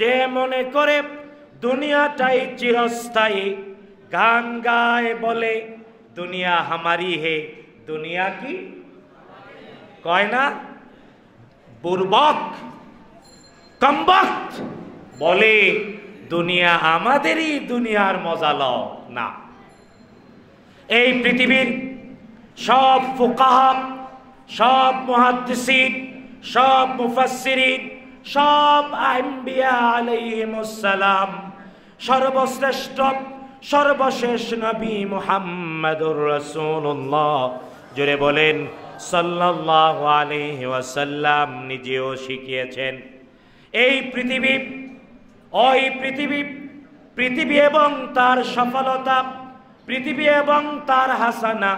যে মনে করে দুনিয়াটাই চিরস্থায়ী গান গায় বলে দুনিয়া হামারি হে দুনিয়া কি কয় না বুর্বক কম্বক বলে দুনিয়া আমাদেরই দুনিয়ার মজা ল না এই পৃথিবীর সব ফুকাহ সব মহাদ্দিসিন সব মুফাসিরিন সব আম্বিয়া আলাইহিমুসসালাম সর্বশ্রেষ্ঠ সর্বশেষ নবী মুহাম্মাদুর রাসূলুল্লাহ জোরে বলেন সাল্লাল্লাহু আলাইহি ওয়াসাল্লাম নিজেও শিখিয়েছেন এই পৃথিবী ওই পৃথিবী পৃথিবী এবং তার সফলতা পৃথিবী এবং তার হাসানা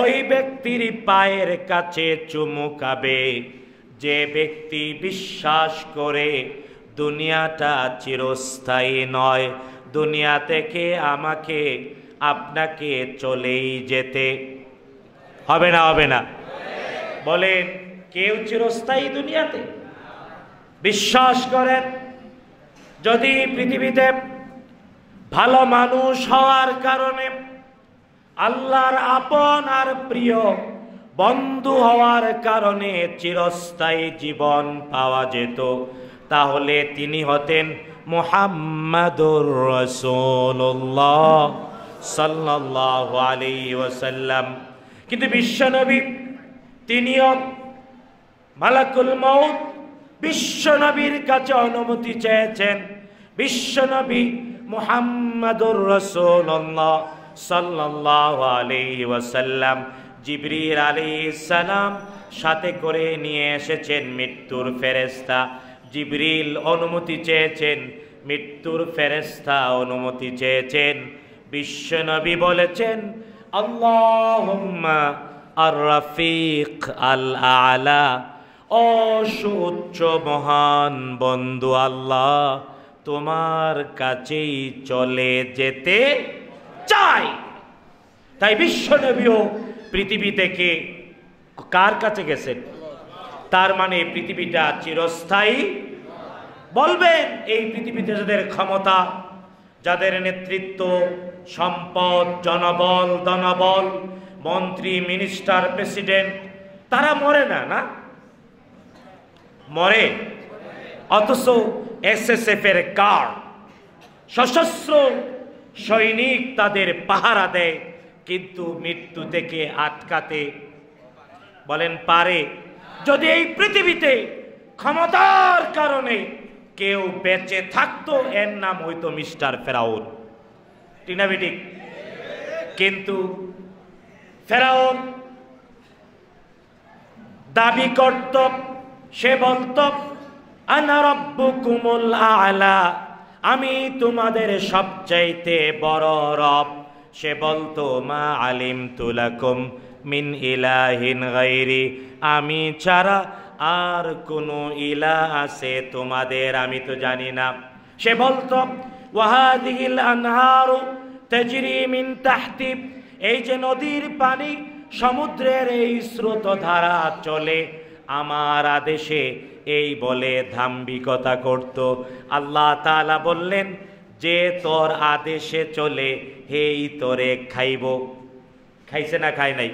ওই ব্যক্তির পায়ের কাছে চুমুকাবে যে ব্যক্তি বিশ্বাস করে দুনিয়াটা চিরস্থায়ী নয় দুনিয়া থেকে আমাকে আপনাকে চলেই যেতে হবে না হবে না বলেন কেউ চিরস্থায়ী দুনিয়াতে বিশ্বাস করেন যদি পৃথিবীতে ভালো মানুষ হওয়ার কারণে আল্লাহর আপন আর প্রিয় বন্ধু হওয়ার কারণে চিরস্থায়ী জীবন পাওয়া যেত তাহলে তিনি হতেন মোহাম্মদুর রসুল্লাহ সাল্লাহ আলী ওসাল্লাম কিন্তু বিশ্বনবী তিনিও মালাকুল মৌত বিশ্বনবীর কাছে অনুমতি চেয়েছেন বিশ্বনবী মোহাম্মদুর রসুল্লাহ সাল্লাহ আলী ওসাল্লাম জিবরির আলী ইসালাম সাথে করে নিয়ে এসেছেন মৃত্যুর ফেরেস্তা জিবরিল অনুমতি চেয়েছেন মৃত্যুর ফেরেস্তা অনুমতি চেয়েছেন বিশ্বনবী বলেছেন আল্লাহম্মা আর রফিক আল আলা অসুচ্চ মহান বন্ধু আল্লাহ তোমার কাছেই চলে যেতে চাই তাই বিশ্বনবীও পৃথিবী থেকে কার কাছে গেছেন তার মানে পৃথিবীটা চিরস্থায়ী বলবেন এই পৃথিবীতে যাদের ক্ষমতা যাদের নেতৃত্ব সম্পদ জনবল দনবল মন্ত্রী মিনিস্টার প্রেসিডেন্ট তারা মরে না না মরে অথচ এসএসএফের কার্ড সশস্ত্র সৈনিক তাদের পাহারা দেয় কিন্তু মৃত্যু থেকে আটকাতে বলেন পারে যদি এই পৃথিবীতে ক্ষমতার কারণে কেউ বেঁচে থাকতো এর নাম হইতো মিস্টার ফেরাউন টিনাবিটিক কিন্তু ফেরাউন দাবি করত সে বলত আলা আমি তোমাদের সবচাইতে বড় রব সে বলতো মা আলিম তুলাকুম মিন ইলাহিন গাইরি আমি ছাড়া আর কোনো ইলা আছে তোমাদের আমি তো জানি না সে বলতো ওয়াহাদিহিল আনহারু তেজরি মিন তাহতি এই যে নদীর পানি সমুদ্রের এই স্রোত ধারা চলে আমার আদেশে এই বলে ধাম্বিকতা করত আল্লাহ তালা বললেন যে তোর আদেশে চলে হেই তোরে খাইব খাইছে না খায় নাই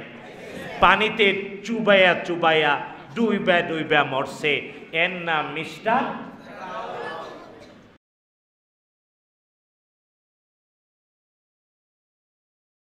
পানিতে চুবায়া চুবাইয়া ডুইবা ডুইবা মরছে এর নাম মিস্টার